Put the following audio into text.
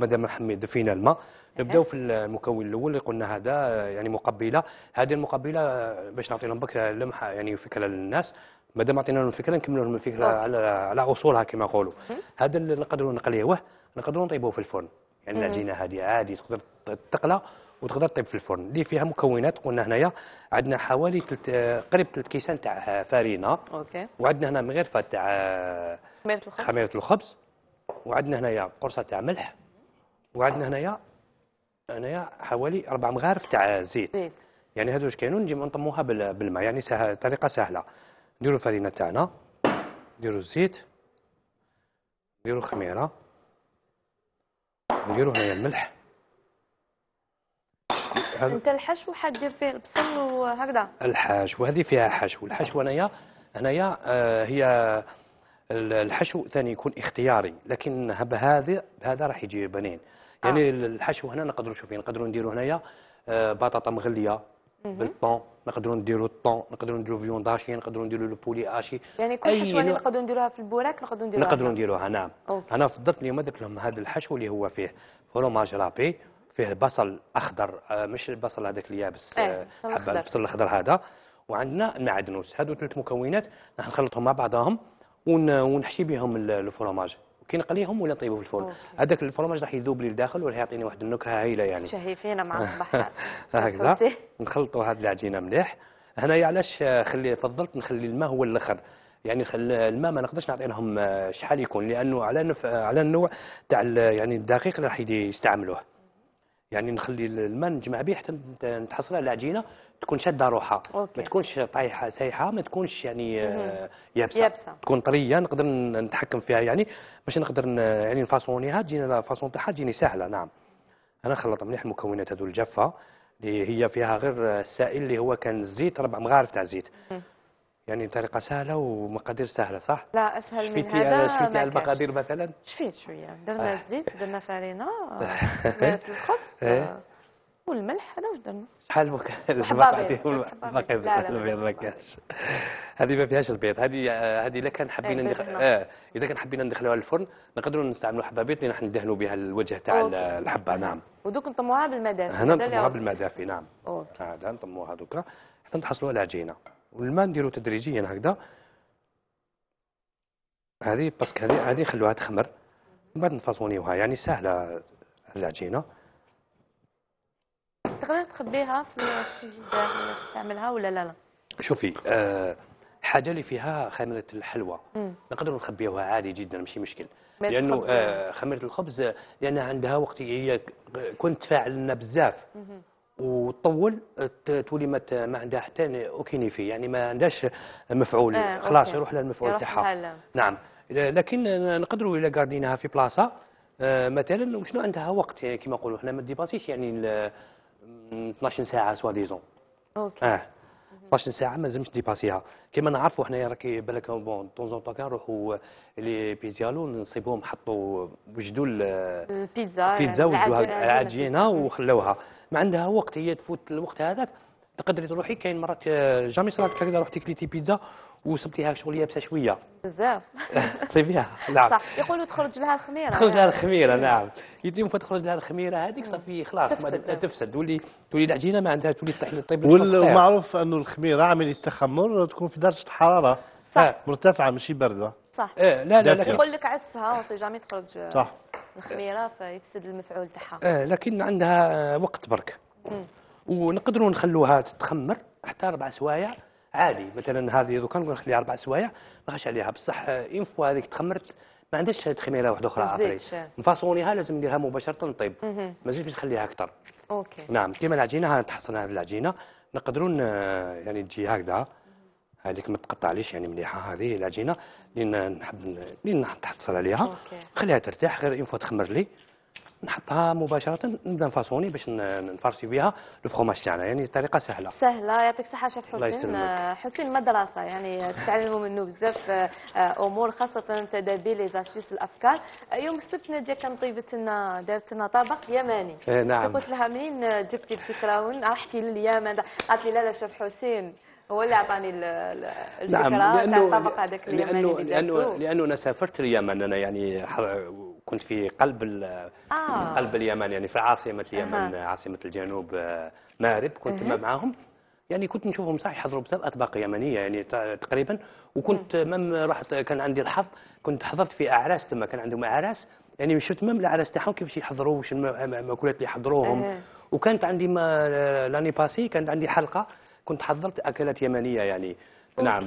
مدام حميد فينا الماء نبداو في المكون الاول اللي قلنا هذا يعني مقبله هذه المقبله باش نعطي لهم بك لمحه يعني فكره للناس مادام عطينا لهم الفكره نكملوا لهم الفكره على على اصولها كما نقولوا هذا اللي نقدروا نقليوه نقدروا نطيبوه في الفرن يعني العجينه هذه عادي تقدر تقلى وتقدر تطيب في الفرن اللي فيها مكونات قلنا هنايا عندنا حوالي تلت قريب ثلاث كيسان تاع فارينه اوكي وعندنا هنا مغرفه تاع خميره الخبز وعندنا هنايا قرصه تاع ملح وعندنا هنايا هنايا حوالي اربع مغارف تاع زيت زيت يعني هذو كانوا نجي نطموها بالماء يعني سهل طريقه سهله نديروا الفرينه تاعنا نديروا الزيت نديروا الخميره نديروا هنايا الملح هل... انت الحشو حدير فيه البصل وهكذا الحشو هذه فيها حشو الحشو هنايا هنايا آه هي الحشو ثاني يكون اختياري لكن بهذا بهذا راح يجي بنين آه. يعني آه. الحشو هنا نقدروا شوفين نقدروا نديروا هنايا آه، بطاطا مغليه بالطون نقدروا نديروا الطون نقدروا نديروا فيون داشي نقدروا نديروا البولي اشي يعني كل حشوه اللي نقدروا نديروها في البوراك نقدروا نديروها نقدروا نديروها نعم انا فضلت اليوم درت لهم هذا الحشو اللي هو فيه فروماج رابي فيه بصل اخضر آه، مش البصل هذاك اليابس أيه. حبه البصل الاخضر هذا وعندنا معدنوس هذو ثلاث مكونات راح نخلطهم مع بعضهم ونحشي بهم الفرماج كي نقليهم ولا نطيبو في الفرن هذاك الفرماج راح يذوب لي لداخل وراح يعطيني واحد النكهه هايله يعني شهيفين مع الصباح هكذا نخلطوا هذه العجينه مليح هنايا علاش خلي فضلت نخلي الماء هو الاخر يعني الماء ما نقدرش نعطي لهم آه، شحال يكون لانه على نف... على النوع تاع يعني الدقيق اللي راح يستعملوه يعني نخلي الماء نجمع به حتى نتحصل على العجينه تكون شاده روحها ما تكونش طايحه سايحه ما تكونش يعني آه، يابسه يابسه تكون طريه نقدر نتحكم فيها يعني باش نقدر يعني نفاصونيها تجينا الفاسون تاعها تجيني سهله نعم انا نخلط مليح المكونات هذو الجافه اللي هي فيها غير السائل اللي هو كان الزيت ربع مغارف تاع زيت يعني طريقه سهله ومقادير سهله صح لا اسهل من هذا شفيتي المقادير مثلا شفيت شويه درنا آه. الزيت درنا فرينه الخبز إيه. والملح هذا واش درنا شحال مك البيض الابيض ما هذه ما فيهاش البيض هذه هذه الا كان حبينا إيه، اه اذا كان حبينا ندخلوها للفرن نقدروا نستعملوا حبه بيض اللي راح ندهنوا بها الوجه تاع الحبه نعم ودوك نطموها بالمدافي هنا نطموها بالمدافي نعم هذا نطموها دوكا حتى نتحصلوا على عجينه والماء نديروا تدريجيا هكذا هذه باسكو هذه هذه خلوها تخمر من بعد نفاصونيوها يعني سهله العجينه تقدر تخبيها في الفريجيدير ولا تستعملها ولا لا لا شوفي آه حاجه اللي فيها خميره الحلوى نقدروا نخبيوها عادي جدا ماشي مشكل لانه آه خميره الخبز آه، لانها عندها وقت هي كنت تفاعلنا بزاف وتطول آه، تولي ما عندها حتى اوكينيفي يعني ما عندهاش مفعول آه خلاص يروح لها المفعول تاعها نعم لكن آه، نقدروا الا قاردينها في بلاصه آه مثلا وشنو عندها وقت يعني كما نقولوا حنا ما ديباسيش يعني 12 ساعه سوا ديزون اوكي اه 12 ساعه ما لازمش ديباسيها كيما نعرفوا حنايا راكي بالك بون طون زون طون نروحوا لي بيزيالو نصيبوهم حطوا وجدوا البيتزا البيتزا وجدوا العجينه وخلوها ما عندها وقت هي تفوت الوقت هذاك تقدري تروحي كاين مرات آه، جامي صرات لك هكذا رحتي كليتي بيتزا وصبتيها شغل يابسه شويه بزاف تصيبيها نعم صح يقولوا تخرج لها الخميره تخرج لها الخميره نعم, نعم. يوم تخرج لها الخميره هذيك صافي خلاص تفسد تفسد تولي تولي العجينه ما عندها تولي طيب والمعروف انه الخميره عمليه التخمر تكون في درجه حراره صح مرتفعه ماشي بارده صح إيه لا لا يقول لك عسها وسي جامي تخرج صح الخميره فيفسد المفعول تاعها اه لكن عندها وقت برك ونقدروا نخلوها تتخمر حتى اربع سوايع عادي مثلا هذه دوكا نقول نخليها اربع سوايع ما خاش عليها بصح اون آه، فوا هذيك تخمرت ما عندهاش تخميره واحده اخرى اخرى نفاصونيها لازم نديرها مباشره نطيب ما زيدش نخليها اكثر اوكي نعم كيما العجينه ها تحصل هذه العجينه نقدروا يعني تجي هكذا هذيك ما تقطعليش يعني مليحه هذه العجينه اللي نحب اللي نحب تحصل عليها أوكي. خليها ترتاح غير اون فوا تخمر لي نحطها مباشره نبدا نفاصوني باش نفرسي بها لو الفخوماج تاعنا يعني طريقه سهله سهله يعطيك الصحه شيف حسين حسين مدرسه يعني تتعلموا منه بزاف آه، امور خاصه تدابير لي زاسيوس الافكار يوم السبت ناديه كان طيبت لنا دارت لنا طبق يماني إيه نعم قلت لها منين جبتي وين احكي لليمن قالت لي لا لا شيف حسين هو اللي عطاني الفكره نعم. لأنه تاع الطبق هذاك اليمني لانه لانه لانه انا سافرت اليمن انا يعني كنت في قلب آه. قلب اليمن يعني في عاصمه اليمن آه. عاصمه الجنوب آه، مارب كنت آه. معهم يعني كنت نشوفهم صح يحضروا بزاف اطباق يمنيه يعني تقريبا وكنت مم رحت كان عندي الحظ كنت حضرت في اعراس تما كان عندهم اعراس يعني شفت مم الاعراس تاعهم كيفاش يحضروا واش المأكولات اللي يحضروهم آه. وكانت عندي آه، لاني باسي كانت عندي حلقه كنت حضرت اكلات يمنيه يعني أوكي. نعم